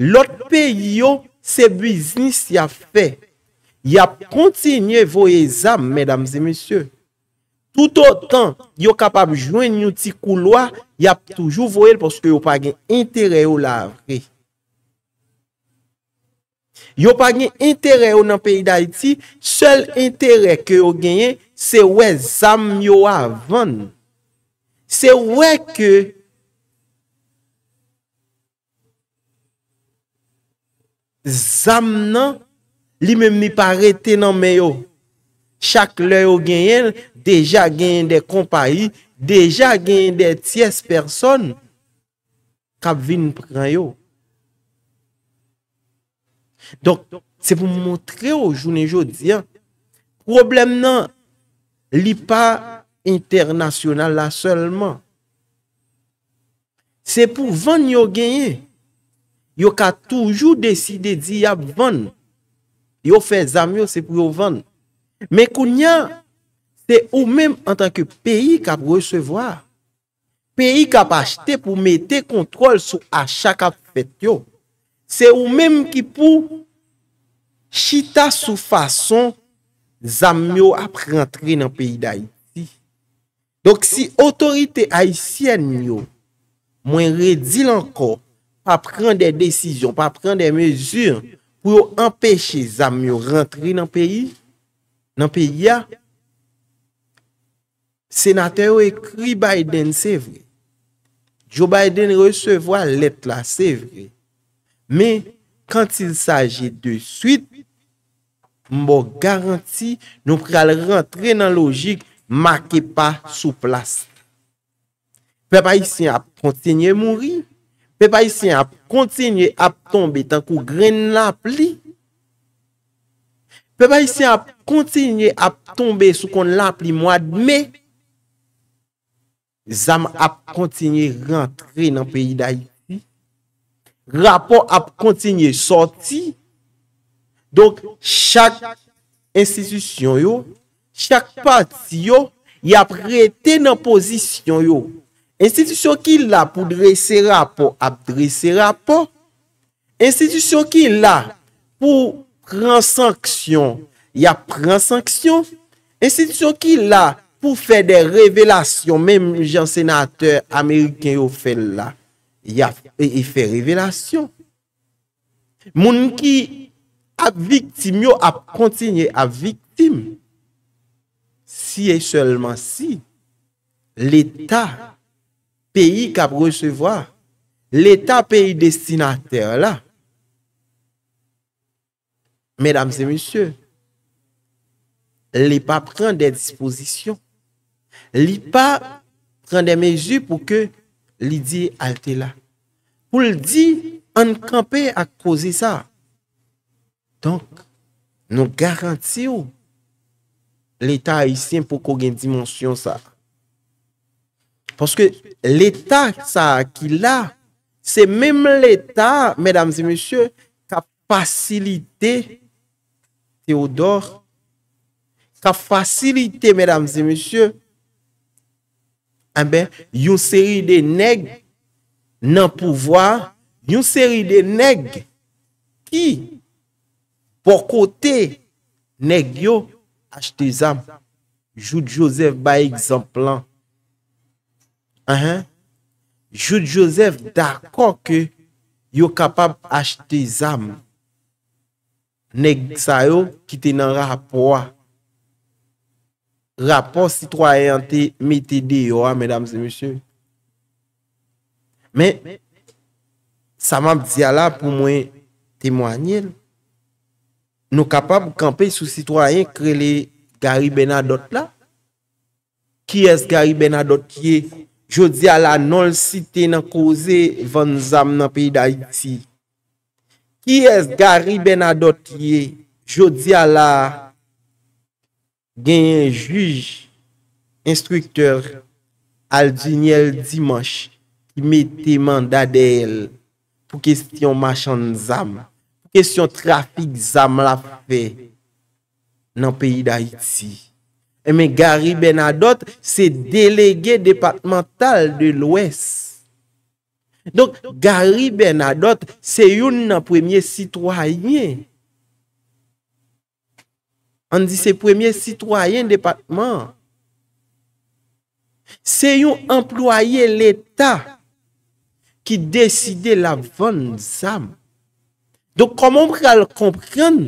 lot pe yo se biznis ya fe. Yap kontinye voye zam, medamze monsye. Tout otan, yo kapab jwen nou ti kouloa, yap toujou voye porske yo pa gen interè yo la avre. Yo pa gen interè yo nan peyi da iti, sel interè ke yo genye, se we zam yo avan. Se we ke... Zam nan, li men mi parete nan me yo. Chak lè yo genyen, deja genyen de kompayi, deja genyen de ties person, kap vin pran yo. Donk, se pou moun tre yo, jounen jo diyan, problem nan, li pa internasyonal la selman. Se pou ven yo genyen. yo ka toujou deside di yap ven, yo fe zamyo se pou yo ven, men kou nya, se ou men en tanke peyi kap resevoa, peyi kap achete pou mete kontrol sou achak ap fet yo, se ou men ki pou chita sou fason zamyo ap rentre nan peyi da iti. Dok si otorite aisyen yo, mwen redile anko, pa pren de desisyon, pa pren de mezyon pou yo empèche zami yo rentre nan peyi, nan peyi ya. Senatè yo ekri Biden, se vre. Joe Biden resevo a let la, se vre. Men, kan til saje de suite, mbo garanti nou pral rentre nan logik ma ke pa sou plas. Pe pa yisi a kontenye moun ri, Pe pa isi ap kontinye ap tombe tankou gren la pli. Pe pa isi ap kontinye ap tombe sou kon la pli mwad me. Zam ap kontinye rentre nan peyi da yi. Rapor ap kontinye sorti. Donk chak institusyon yo. Chak pati yo. Y ap rete nan posisyon yo. institisyon ki la pou dresera pou ap dresera pou, institisyon ki la pou pran sanksyon, yap pran sanksyon, institisyon ki la pou fe de revelasyon, menm jan senate ameriken yo fe la, yap e fe revelasyon. Moun ki ap viktim yo ap kontinye ap viktim, si e selman si, l'Etat, peyi kap resevoa, l'eta peyi destinater la, medam se monsye, li pa pren de disposisyon, li pa pren de mezi pou ke li di alte la, pou li di an kampe ak koze sa, tonk nou garanti ou, l'eta ayisyen pou kogen dimonsyon sa, Ponske l'Etat sa a ki la, se mèm l'Etat, mèdames et mèsyè, ka fasilite, Theodore, ka fasilite, mèdames et mèsyè, eh yon seri de neg nan pouvoi, yon seri de neg ki pou kote neg yo, achte zam, jout Joseph Bayek zan plan, Jou Joseph d'akon ke yo kapab achte zam nek sa yo ki te nan rapor rapor sitwayen te metede yo a, medam se misyon. Men, sa map zi ala pou mwen temwanyen, nou kapab kampe sou sitwayen kre le gari benadot la. Ki es gari benadot kiye Jodi ala nol site nan koze van zanm nan peyi da iti. Ki es gari ben adotye, jodi ala gen yon juj, Instrukteur Aldiniel Dimanche, Ki mette mandadel pou kestyon machan zanm, Pou kestyon trafik zanm la fe nan peyi da iti. E men Gary Bernadotte se delege departemental de l'Ouest. Donk, Gary Bernadotte se yon nan premye sitwoyen. An di se premye sitwoyen departement. Se yon employe l'Etat ki deside la von sam. Donk, komon pral kompran,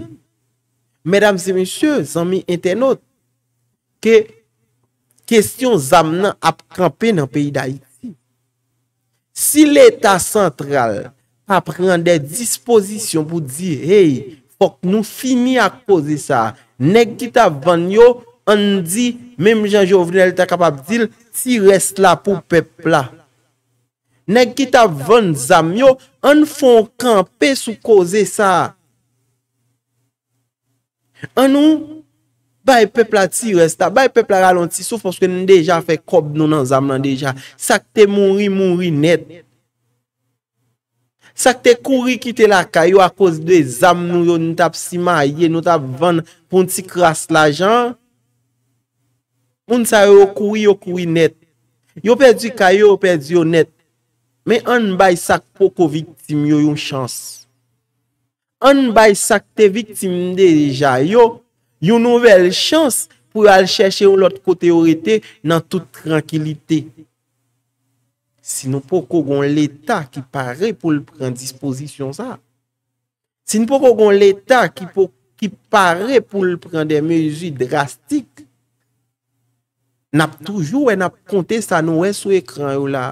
medam se monsye, san mi entenot, ke kestyon zam nan ap krampen nan peyi da iti. Si l'Etat Sentral ap pran de disposisyon pou di, hey, fok nou fini ak koze sa, nek kita van yo, an di, mem jan Jeovrenel ta kapap dil, si res la pou pepla. Nek kita van zam yo, an fon krampen sou koze sa. An nou... Bay pepla ti resta, bay pepla ralonti sou foske nou deja fe kob nou nan zam nan deja. Sak te mouri mouri net. Sak te kouri kite la kayo akos de zam nou yo nou tap sima a ye nou tap van pou ti kras la jan. Moun sa yo kouri yo kouri net. Yo perdi kayo yo perdi yo net. Men an bay sak poko viktim yo yon chans. An bay sak te viktim de deja yo. Yon nouvel chans pou al chèche ou lot kote ou rete nan tout tranquilite. Sinon pou kogon l'Etat ki pare pou l'pren disposisyon sa. Sinon pou kogon l'Etat ki pare pou l'pren demezu drastik. Nap toujou e nap kontè sa nouwe sou ekran ou la.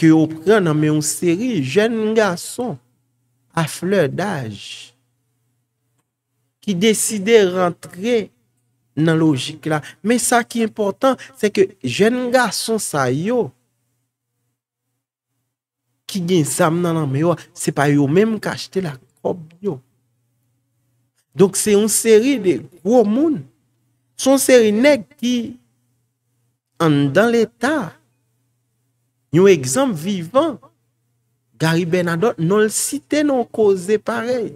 Ke ou pren nan men yon seri jen ngan son a fleur daj. ki deside rentre nan logik la. Men sa ki important, se ke jen ga son sa yo, ki gen sam nan an me yo, se pa yo menm kache te la kop yo. Donk se yon seri de gwo moun, son seri neg ki an dan l'eta. Yon ekzam vivan, gari ben adot, non l site non kose parel.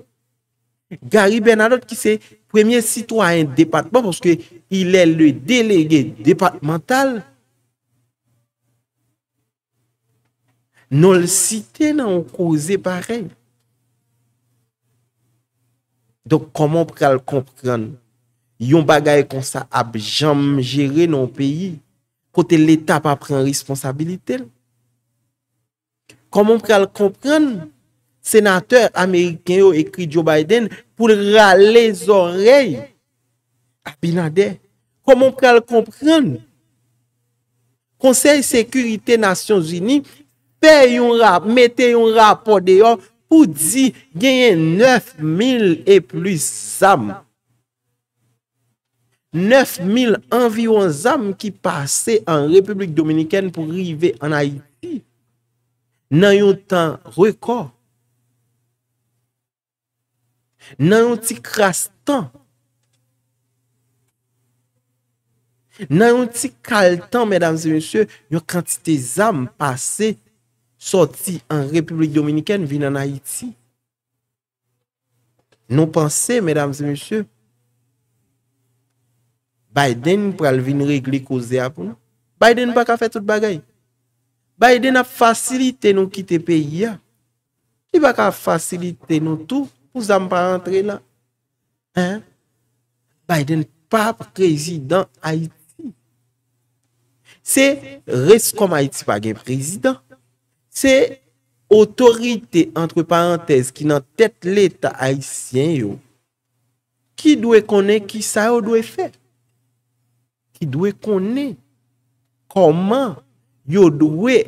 Gary Bernadotte ki se premier citoyen departement pwoske il e le delege departemental. Non l site nan ou kouze parem. Donk koman pral kompran yon bagay kon sa ap jam jere non peyi kote l eta pa pren responsabilite. Koman pral kompran Senateur Ameriken yo ekri Joe Biden pou ralè zorey. Abinade, komon pral kompran? Konsey Sekurite Nasyon Zini, metè yon rapor deyon pou di genye 9000 e plis zam. 9000 anviyon zam ki pase an Republik Dominiken pou rive an Haiti. Nan yon tan rekord. nan yon ti kras tan nan yon ti kal tan yon kantite zan pase soti an Republik Dominiken vin an Haiti non pense bayden pral vin regli koze apou bayden baka fe tout bagay bayden ap fasilite nou kite pe ya li baka fasilite nou tou Ou zan pa rentre la? Hein? Biden pa prezident Haiti. Se reskom Haiti pa gen prezident. Se otorite entre parenthèse ki nan tet l'Etat Haitien yo. Ki dwe konen ki sa yo dwe fe? Ki dwe konen koman yo dwe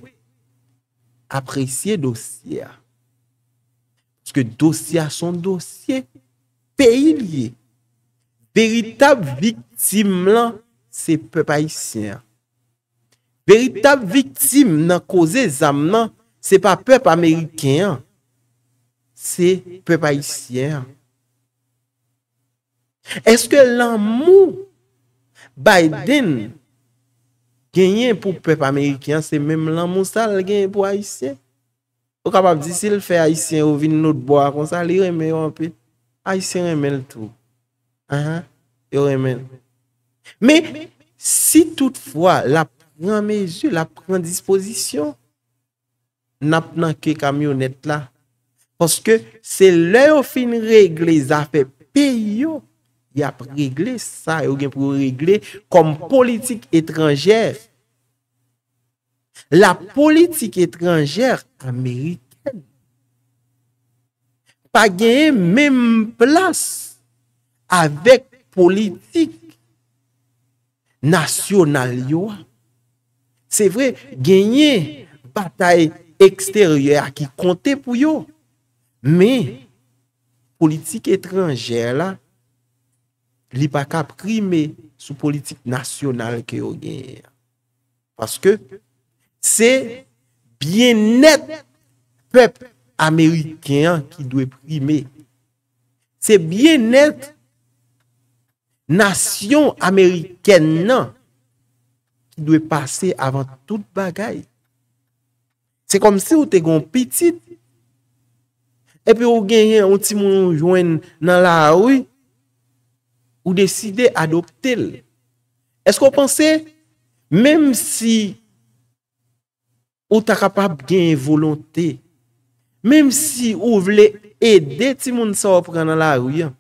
apresye dosye a. Ske dosye a son dosye, peyi liye. Veritab viktim lan, se pep ayisyen. Veritab viktim nan koze zam nan, se pa pep Ameriken. Se pep ayisyen. Eske lan mou, Biden, genyen pou pep Ameriken, se menm lan mou sal genyen pou ayisyen. Ou kapap di si l fè Aïsien ou vin nou d'boa kon sa, li remè yo an pi. Aïsien remè l tou. A ha, yo remè l tou. Me, si toutfwa la pren mezi, la pren disposisyon, nap nan ke kamyonet la. Koske se lè ou fin regle zafè pi yo, ya pregle sa, yo gen pregle kom politik etranjèv. la politik etranjer Ameriken pa genye menm plas avek politik nasyonal yo. Se vre, genye batay eksteryer ki konte pou yo. Men, politik etranjer la, li pa kap prime sou politik nasyonal ki yo genye. Paske, Se byen net pep Ameriken ki dwe prime. Se byen net nasyon Ameriken nan ki dwe pase avan tout bagay. Se kom se ou te gon pitit epi ou genyen ou ti moun jwen nan la ouy ou deside adoptel. Esko panse? Mèm si Ou ta kapap gen yon volonté? Mem si ou vle ede ti moun sa ou pren nan la ou yon?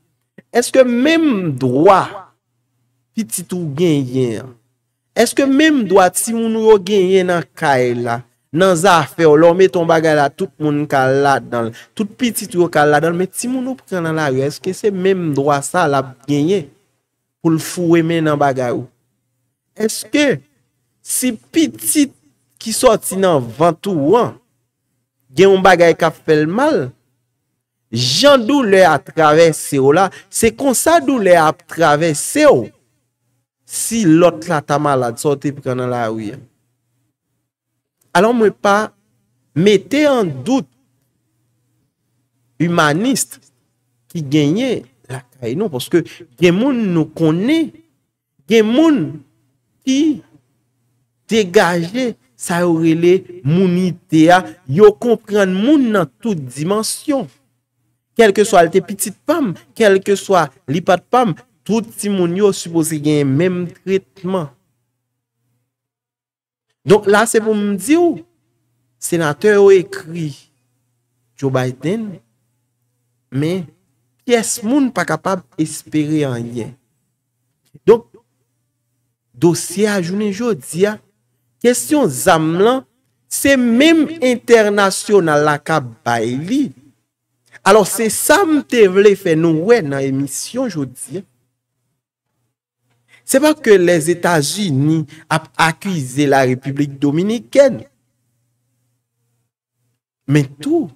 Eske mem mdwa pitit ou gen yon? Eske mem mdwa ti moun ou gen yon nan kae la, nan zafè ou lò mè ton bagay la tout moun kalad nan, tout pitit ou kalad nan, me ti moun ou pren nan la ou, eske se mem mdwa sa la gen yon? Ou l'fouwe men nan bagay ou? Eske si pitit ki soti nan vantou an, gen mou bagay ka fel mal, jan dou le a traves se ou la, se konsa dou le a traves se ou, si lot la ta mal la, di soti pou kanan la ou yon. Alon mwen pa, mette an dout, humanist, ki genye la kay nou, poske gen moun nou koni, gen moun ki degaje, sa ou rele mounite ya, yo kompren moun nan tout dimensyon. Kelke so al te pitit pam, kelke so li pat pam, tout ti moun yo supose gen menm tritman. Donk la se pou m di ou, senateur yo ekri, Joe Biden, men, kes moun pa kapab espere an yen. Donk, dosye a jounen jo di ya, Kestyon zanm lan, se menm internasyon nan laka bay li. Alors se sam te vle fè nou wè nan emisyon jodi. Se pa ke les Etats-Unis ap akwize la Republik Dominikèn. Men tou,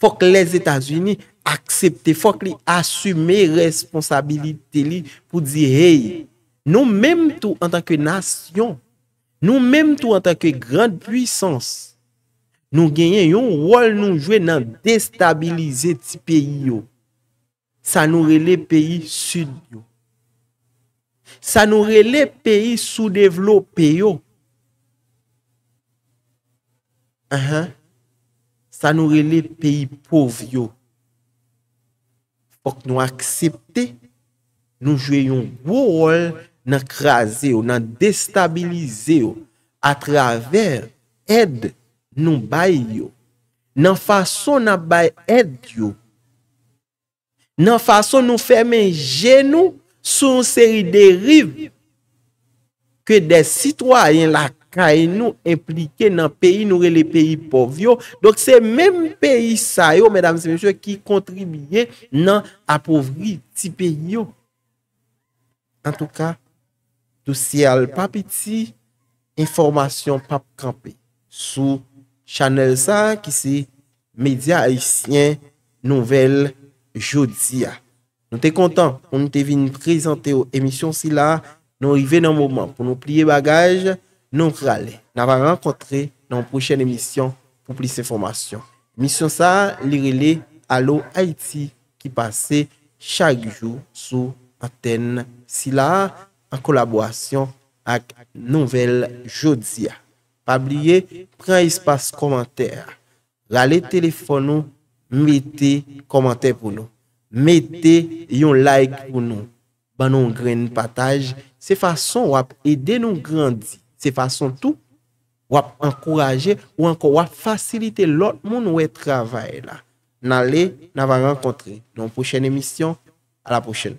fòk les Etats-Unis aksepte, fòk li asyme responsabilite li pou di hey. Nou menm tou an tanke nasyon. Nou menm tou an tanke grand pwisans, nou genyen yon wol nou jwe nan destabilize ti peyi yo. Sa nou rele peyi sud yo. Sa nou rele peyi sou devlop peyo. A ha, sa nou rele peyi pov yo. Fok nou aksepte, nou jwe yon wol yo. nan kreaze yo, nan destabilize yo atraver ed nou bay yo nan fason nan bay ed yo nan fason nou fè men genou sou un seri deriv ke de sitwoyen la kain nou implike nan peyi nou re le peyi pov yo, dok se men peyi sa yo, men dam se men chou ki kontribye nan apovri ti peyo an tou ka Dousi al pap eti, informasyon pap krampe sou chanel sa ki se media Haitien Nouvel Joudia. Nou te kontan pou nou te vin prezante ou emisyon si la, nou ive nan mouman pou nou pliye bagaj, nou rale. Nou ava renkotre nan prochen emisyon pou plisse informasyon. Misyon sa li rele alo Haiti ki pase chak jou sou paten si la. an kolabwasyon ak nouvel jodi ya. Pabliye, pren espas komantè ya. Rale telefon nou, mete komantè pou nou. Mete yon like pou nou. Ban nou gren pataj. Se fason wap ede nou grandi. Se fason tou wap ankoraje ou anko wap fasilite lot moun wè travay la. Nale, nava renkontre. Nou mpochen emisyon, ala pochen.